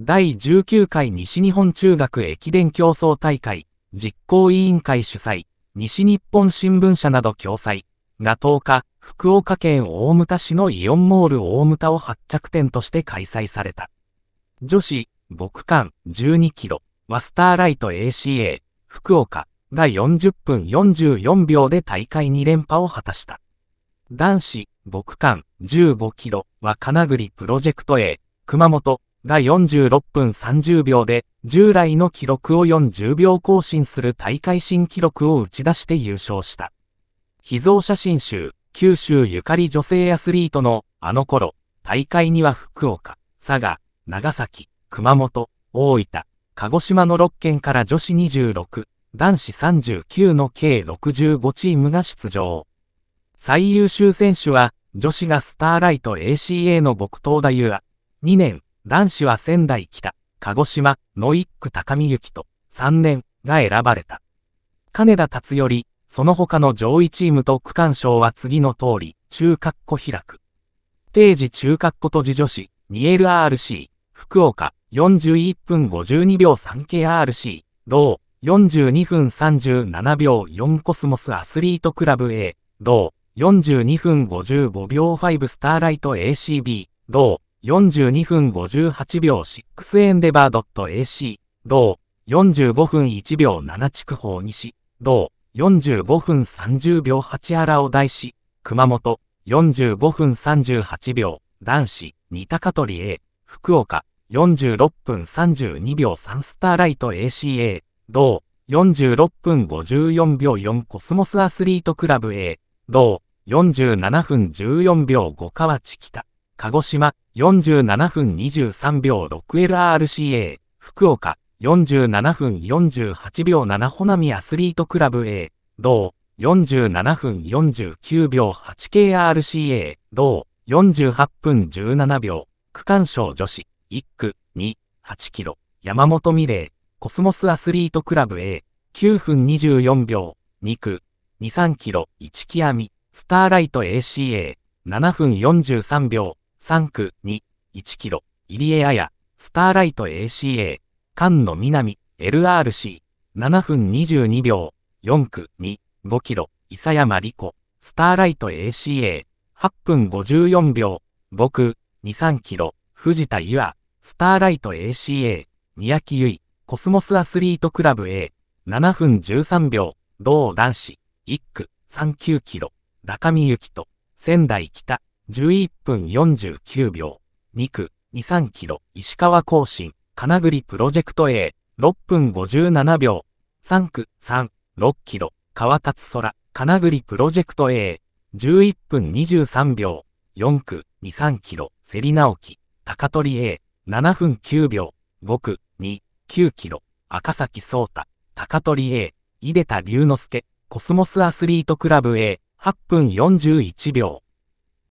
第19回西日本中学駅伝競争大会実行委員会主催、西日本新聞社など共催が10日、福岡県大牟田市のイオンモール大牟田を発着点として開催された。女子、牧間12キロ、ワスターライト ACA、福岡が40分44秒で大会2連覇を果たした。男子、牧間15キロは金栗プロジェクト A、熊本が46分30秒で、従来の記録を40秒更新する大会新記録を打ち出して優勝した。秘蔵写真集、九州ゆかり女性アスリートの、あの頃、大会には福岡、佐賀、長崎、熊本、大分、鹿児島の6県から女子26、男子39の計65チームが出場。最優秀選手は、女子がスターライト ACA の極東だゆ愛、2年、男子は仙台北、鹿児島の一区高見行と3年が選ばれた。金田達より、その他の上位チームと区間賞は次の通り、中括弧開く。定時中括弧と自助子、2LRC、福岡、41分52秒 3KRC、同、42分37秒4コスモスアスリートクラブ A、同、42分55秒5スターライト ACB、同、42分58秒6エンデバー .ac、同、45分1秒7区法西、同、45分30秒8原を題し、熊本、45分38秒、男子、二高取 A、福岡、46分32秒3スターライト ACA、同、46分54秒4コスモスアスリートクラブ A、同、47分14秒5河内北、鹿児島、47分23秒 6LRCA 福岡47分48秒7ホナミアスリートクラブ A 同47分49秒 8KRCA 同48分17秒区間賞女子1区2 8キロ山本美玲コスモスアスリートクラブ A 9分24秒2区23キロ1極みスターライト ACA7 分43秒3区2、1キロ、入江彩、スターライト ACA、菅野南、LRC、7分22秒、4区2、5キロ、伊佐山理子、スターライト ACA、8分54秒、僕、2、3キロ、藤田優愛、スターライト ACA、宮城結衣、コスモスアスリートクラブ A、7分13秒、同男子、1区、39キロ、高見ゆきと、仙台北、11分49秒、2区、2、3キロ、石川更新、金栗プロジェクト A、6分57秒、3区、3、6キロ、川立空、金栗プロジェクト A、11分23秒、4区、2、3キロ、セリナオキ、高取 A、7分9秒、5区、2、9キロ、赤崎聡太、高取 A、井出田龍之介、コスモスアスリートクラブ A、8分41秒。